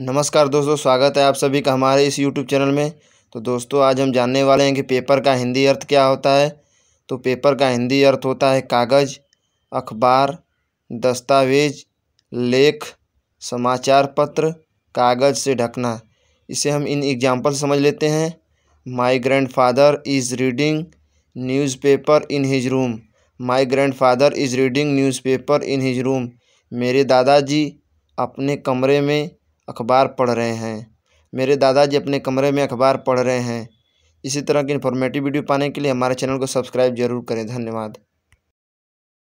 नमस्कार दोस्तों स्वागत है आप सभी का हमारे इस यूट्यूब चैनल में तो दोस्तों आज हम जानने वाले हैं कि पेपर का हिंदी अर्थ क्या होता है तो पेपर का हिंदी अर्थ होता है कागज़ अखबार दस्तावेज लेख समाचार पत्र कागज़ से ढकना इसे हम इन एग्जाम्पल समझ लेते हैं my grandfather is reading newspaper in his room my grandfather is reading newspaper in his room मेरे दादाजी अपने कमरे में अखबार पढ़ रहे हैं मेरे दादाजी अपने कमरे में अखबार पढ़ रहे हैं इसी तरह की इन्फॉर्मेटिव वीडियो पाने के लिए हमारे चैनल को सब्सक्राइब ज़रूर करें धन्यवाद